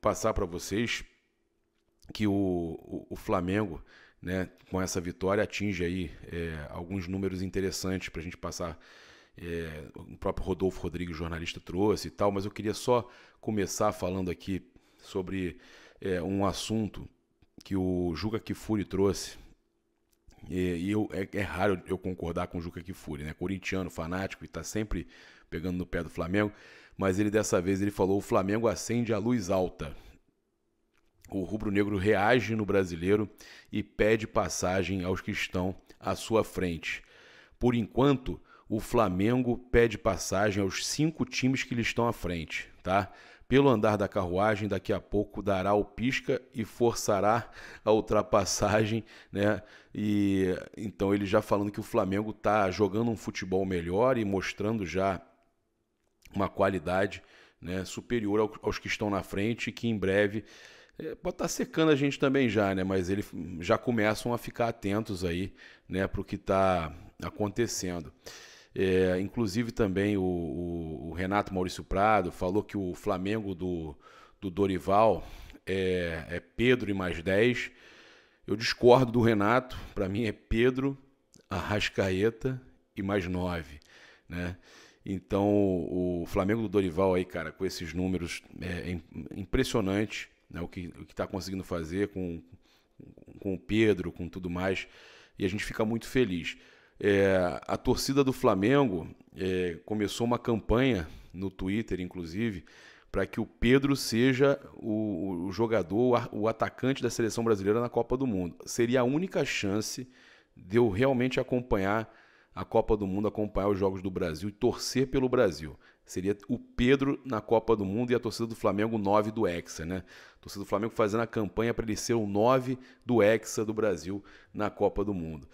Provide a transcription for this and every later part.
passar para vocês que o, o, o Flamengo, né, com essa vitória, atinge aí é, alguns números interessantes para a gente passar. É, o próprio Rodolfo Rodrigues, jornalista, trouxe e tal, mas eu queria só começar falando aqui sobre é, um assunto que o Juca Kifuri trouxe. E, e eu, é, é, raro eu concordar com o Juca Kifuri, né? Corintiano, fanático, e está sempre pegando no pé do Flamengo, mas ele dessa vez ele falou: o Flamengo acende a luz alta. O rubro-negro reage no brasileiro e pede passagem aos que estão à sua frente. Por enquanto, o Flamengo pede passagem aos cinco times que lhe estão à frente, tá? Pelo andar da carruagem, daqui a pouco dará o pisca e forçará a ultrapassagem, né? E então ele já falando que o Flamengo está jogando um futebol melhor e mostrando já uma qualidade né, superior aos que estão na frente, que em breve é, pode estar tá secando a gente também já, né? Mas eles já começam a ficar atentos aí, né, para o que está acontecendo. É, inclusive também o, o, o, Renato Maurício Prado falou que o Flamengo do, do Dorival é, é Pedro e mais 10. Eu discordo do Renato, para mim é Pedro, Arrascaeta e mais 9. Né? Então, o Flamengo do Dorival aí, cara, com esses números é, impressionante, né? O que o está conseguindo fazer com, com o Pedro, com tudo mais. E a gente fica muito feliz. É, a torcida do Flamengo é, começou uma campanha no Twitter, inclusive, para que o Pedro seja o, o, jogador, o atacante da seleção brasileira na Copa do Mundo. Seria a única chance de eu realmente acompanhar a Copa do Mundo, acompanhar os jogos do Brasil e torcer pelo Brasil. Seria o Pedro na Copa do Mundo e a torcida do Flamengo 9 do Hexa, né? torcida do Flamengo fazendo a campanha para ele ser o 9 do Hexa do Brasil na Copa do Mundo.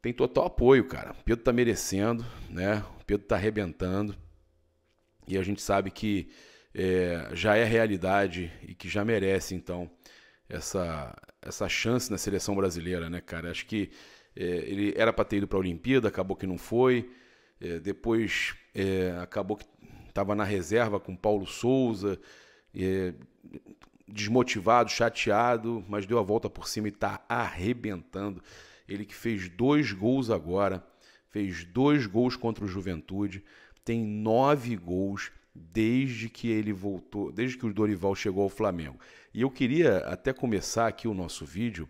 Tem total apoio, cara. O Pedro tá merecendo, né? O Pedro tá arrebentando. E a gente sabe que é, já é realidade e que já merece, então, essa, essa chance na seleção brasileira, né, cara? Acho que é, ele era para ter ido para a Olimpíada, acabou que não foi. É, depois é, acabou que estava na reserva com Paulo Souza, é, desmotivado, chateado, mas deu a volta por cima e está arrebentando. Ele que fez dois gols agora, fez dois gols contra o Juventude, tem nove gols desde que ele voltou, desde que o Dorival chegou ao Flamengo. E eu queria até começar aqui o nosso vídeo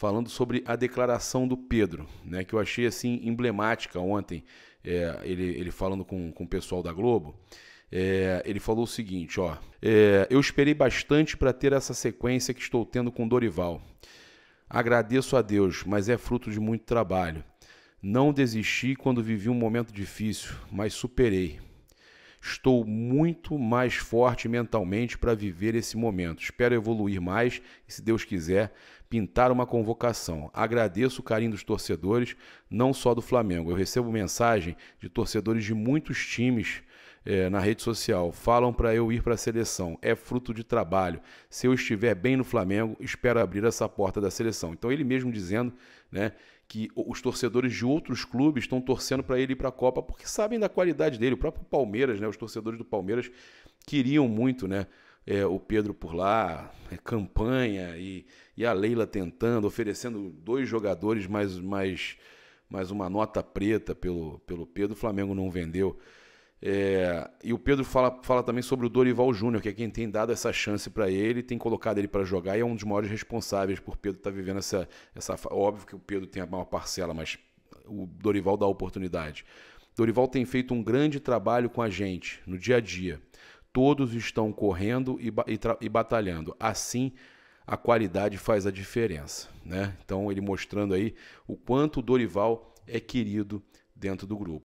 falando sobre a declaração do Pedro, né, que eu achei assim emblemática ontem, é, ele, ele falando com, com o pessoal da Globo. É, ele falou o seguinte, ó, é, eu esperei bastante para ter essa sequência que estou tendo com Dorival. Agradeço a Deus, mas é fruto de muito trabalho. Não desisti quando vivi um momento difícil, mas superei. Estou muito mais forte mentalmente para viver esse momento. Espero evoluir mais e, se Deus quiser, pintar uma convocação. Agradeço o carinho dos torcedores, não só do Flamengo. Eu recebo mensagem de torcedores de muitos times. É, na rede social, falam para eu ir para a seleção. É fruto de trabalho. Se eu estiver bem no Flamengo, espero abrir essa porta da seleção. Então, ele mesmo dizendo né, que os torcedores de outros clubes estão torcendo para ele ir para a Copa porque sabem da qualidade dele. O próprio Palmeiras, né? Os torcedores do Palmeiras queriam muito, né? É, o Pedro por lá, é, campanha e, e a Leila tentando, oferecendo dois jogadores mais, mais, mais uma nota preta pelo, pelo Pedro. O Flamengo não vendeu. É, e o Pedro fala, fala também sobre o Dorival Júnior, que é quem tem dado essa chance para ele, tem colocado ele para jogar e é um dos maiores responsáveis por Pedro estar tá vivendo essa, essa. Óbvio que o Pedro tem a maior parcela, mas o Dorival dá a oportunidade. Dorival tem feito um grande trabalho com a gente no dia a dia. Todos estão correndo e, e, e batalhando. Assim, a qualidade faz a diferença. Né? Então, ele mostrando aí o quanto o Dorival é querido dentro do grupo.